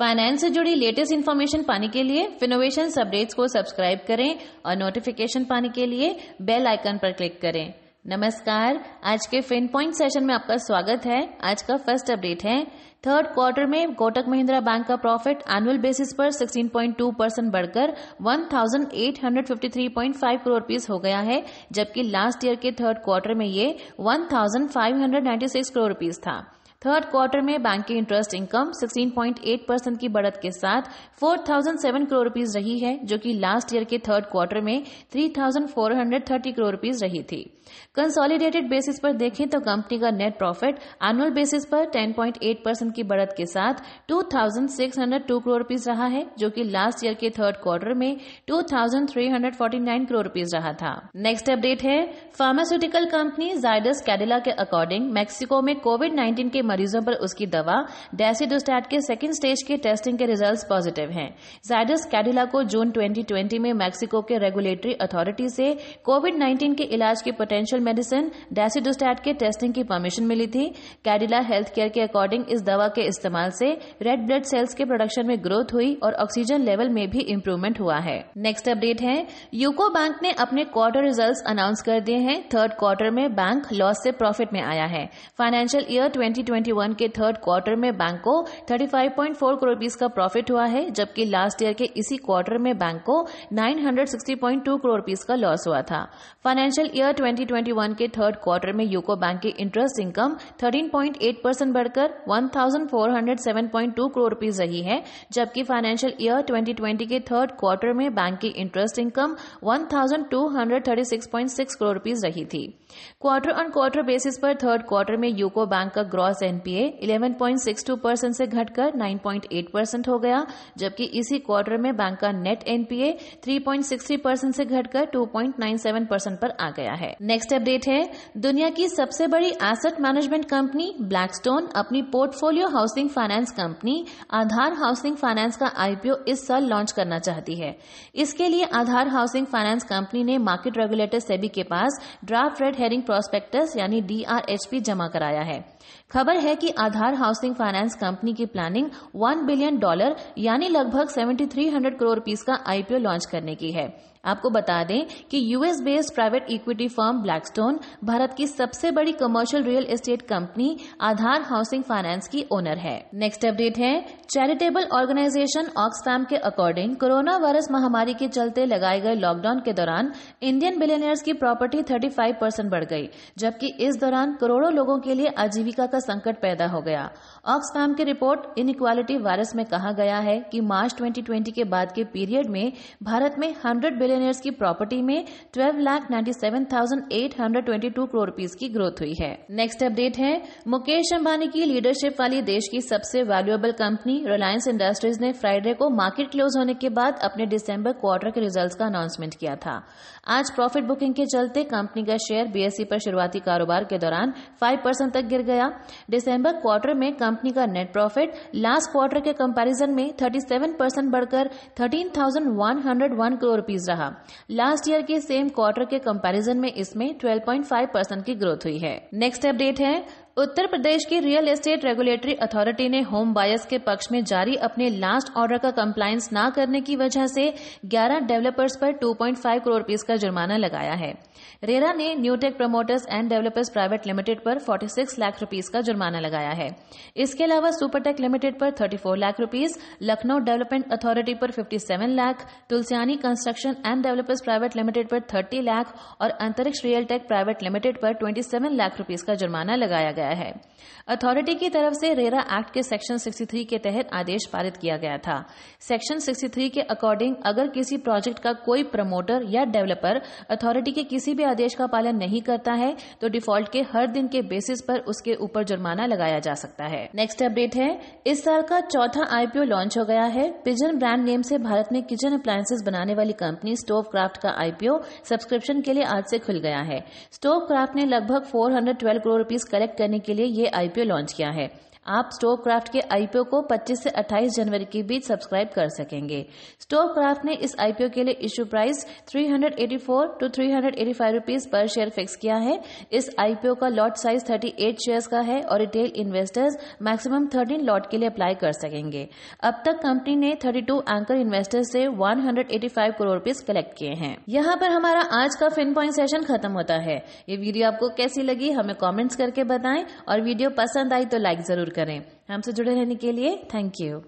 finance से जुड़ी latest information पाने के लिए फिनोवेशन अपडेट्स को सब्सक्राइब करें और नोटिफिकेशन पाने के लिए बेल आइकन पर क्लिक करें नमस्कार आज के फिन पॉइंट सेशन में आपका स्वागत है आज का फर्स्ट अपडेट है थर्ड क्वार्टर में कोटक महिंद्रा बैंक का प्रॉफिट एनुअल बेसिस पर 16.2 परसेंट बढ़कर 1,853.5 करोड़ रुपीस हो गया है जबकि लास्ट ईयर के थर्ड क्वार्टर में ये 1,596 करोड़ रुपीस था थर्ड क्वार्टर में बैंक की इंटरेस्ट इनकम 16.8 परसेंट की बढ़त के साथ 4007 करोड़ रुपीज रही है जो कि लास्ट ईयर के थर्ड क्वार्टर में 3430 करोड़ रुपीज रही थी कंसोलिडेटेड बेसिस पर देखें तो कंपनी का नेट प्रॉफिट एनुअल बेसिस पर 10.8 परसेंट की बढ़त के साथ 2,602 करोड़ रुपीज रहा है जो कि लास्ट ईयर के थर्ड क्वार्टर में 2,349 करोड़ रुपीज रहा था नेक्स्ट अपडेट है फार्मास्यूटिकल कंपनी जायडस कैडिला के अकॉर्डिंग मैक्सिको में कोविड नाइन्टीन के मरीजों पर उसकी दवा डेसीडोस्टैट के सेकेंड स्टेज के टेस्टिंग के रिजल्ट पॉजिटिव है जायडस कैडिला को जून ट्वेंटी में मैक्सिको के रेगुलेटरी अथॉरिटी से कोविड नाइन्टीन के इलाज के पोटेंशियल कन्वेंशनल मेडिसिन डेसिडोस्टैट के टेस्टिंग की परमिशन मिली थी कैडिला हेल्थ केयर के अकॉर्डिंग इस दवा के इस्तेमाल से रेड ब्लड सेल्स के प्रोडक्शन में ग्रोथ हुई और ऑक्सीजन लेवल में भी इम्प्रूवमेंट हुआ है नेक्स्ट अपडेट है यूको बैंक ने अपने क्वार्टर रिजल्ट अनाउंस कर दिए हैं थर्ड क्वार्टर में बैंक लॉस से प्रॉफिट में आया है फाइनेंशियल ईयर 2021 के थर्ड क्वार्टर में बैंक को 35.4 करोड़ रूपीज का प्रॉफिट हुआ है जबकि लास्ट ईयर के इसी क्वार्टर में बैंक को 960.2 करोड़ रूपीज का लॉस हुआ था फाइनेंशियल ईयर 2021 के थर्ड क्वार्टर में यूको बैंक की इंटरेस्ट इनकम 13.8 परसेंट बढ़कर 1,407.2 करोड़ रुपीज रही है जबकि फाइनेंशियल ईयर 2020 के थर्ड क्वार्टर में बैंक की इंटरेस्ट इनकम 1,236.6 करोड़ रुपीज रही थी क्वार्टर ऑन क्वार्टर बेसिस पर थर्ड क्वार्टर में यूको बैंक का ग्रॉस एनपीए 11.62 परसेंट से घटकर 9.8 परसेंट हो गया जबकि इसी क्वार्टर में बैंक का नेट एनपीए 3.63 परसेंट से घटकर 2.97 परसेंट पर आ गया है नेक्स्ट अपडेट है दुनिया की सबसे बड़ी एसेट मैनेजमेंट कंपनी ब्लैकस्टोन अपनी portfolio housing finance company Aadhar housing finance का आईपीओ इस साल लॉन्च करना चाहती है इसके लिए आधार हाउसिंग फाइनेंस कंपनी ने मार्केट रेगुलेटर सेबी के पास ड्राफ्ट रेड हेरिंग प्रोस्पेक्टस यानी डीआरएचपी जमा कराया है खबर है कि आधार हाउसिंग फाइनेंस कंपनी की प्लानिंग 1 बिलियन डॉलर यानी लगभग 7300 करोड़ रूपीज का आईपीओ लॉन्च करने की है आपको बता दें कि US based private equity firm Blackstone Bharat की सबसे बड़ी commercial real estate company Aadhar housing finance की ओनर है नेक्स्ट अपडेट है चैरिटेबल ऑर्गेनाइजेशन ऑक्सफैम के अकॉर्डिंग कोरोना वायरस महामारी के चलते लगाए गए लॉकडाउन के दौरान इंडियन बिलियनियर्स की प्रॉपर्टी 35 परसेंट बढ़ गई जबकि इस दौरान करोड़ों लोगों के लिए आजीविका का संकट पैदा हो गया ऑक्सफैम की रिपोर्ट इनइक्वालिटी वायरस में कहा गया है कि मार्च 2020 के बाद के पीरियड में भारत में 100 बिलियन बिलियनियर्स की प्रॉपर्टी में twelve lakh ninety seven thousand eight hundred twenty two crore rupees की ग्रोथ हुई है नेक्स्ट अपडेट है मुकेश अंबानी की लीडरशिप वाली देश की सबसे वैल्यूएबल कंपनी रिलायंस इंडस्ट्रीज ने फ्राइडे को मार्केट क्लोज होने के बाद अपने दिसंबर क्वार्टर के रिजल्ट्स का अनाउंसमेंट किया था आज प्रॉफिट बुकिंग के चलते कंपनी का शेयर बीएसई e पर शुरुआती कारोबार के दौरान 5 परसेंट तक गिर गया दिसंबर क्वार्टर में कंपनी का नेट प्रॉफिट लास्ट क्वार्टर के कंपैरिजन में 37 परसेंट बढ़कर वन करोड़ रुपीज रहा रहा लास्ट ईयर के सेम क्वार्टर के कंपैरिजन में इसमें 12.5 परसेंट की ग्रोथ हुई है नेक्स्ट अपडेट है उत्तर प्रदेश की रियल एस्टेट रेगुलेटरी अथॉरिटी ने होम बायर्स के पक्ष में जारी अपने लास्ट ऑर्डर का कम्प्लायंस न करने की वजह से 11 डेवलपर्स पर 2.5 करोड़ रूपीज का जुर्माना लगाया है रेरा ने Newtech promoters and developers private limited पर 46 लाख रूपीज का जुर्माना लगाया है इसके अलावा सुपरटेक लिमिटेड पर 34 lakh rupees Lucknow development authority पर 57 lakh Tulsiani construction and developers private limited पर 30 लाख और अंतरिक्ष रियल टेक प्राइवेट लिमिटेड पर 27 लाख रूपीज का जुर्माना लगाया गया गया है अथॉरिटी की तरफ से रेरा एक्ट के सेक्शन 63 के तहत आदेश पारित किया गया था सेक्शन 63 के अकॉर्डिंग अगर किसी प्रोजेक्ट का कोई प्रमोटर या डेवलपर अथॉरिटी के किसी भी आदेश का पालन नहीं करता है तो डिफॉल्ट के हर दिन के बेसिस पर उसके ऊपर जुर्माना लगाया जा सकता है नेक्स्ट अपडेट है इस साल का चौथा आईपीओ लॉन्च हो गया है पिजन ब्रांड नेम से भारत में किचन अप्लायंसेज बनाने वाली कंपनी स्टोव क्राफ्ट का आईपीओ सब्सक्रिप्शन के लिए आज से खुल गया है स्टोव क्राफ्ट ने लगभग फोर करोड़ रूपीज कलेक्ट करने करने के लिए ये आईपीओ लॉन्च किया है आप क्राफ्ट के आईपीओ को 25 से 28 जनवरी के बीच सब्सक्राइब कर सकेंगे क्राफ्ट ने इस आईपीओ के लिए इश्यू प्राइस 384 टू 385 रुपीस पर शेयर फिक्स किया है इस आईपीओ का लॉट साइज 38 शेयर्स का है और रिटेल इन्वेस्टर्स मैक्सिमम 13 लॉट के लिए अप्लाई कर सकेंगे अब तक कंपनी ने 32 एंकर इन्वेस्टर्स से 185 करोड़ रुपीस कलेक्ट किए हैं यहाँ पर हमारा आज का फिन पॉइंट सेशन खत्म होता है ये वीडियो आपको कैसी लगी हमें कॉमेंट्स करके बताएं और वीडियो पसंद आई तो लाइक जरूर जरूर करें हमसे जुड़े रहने के लिए थैंक यू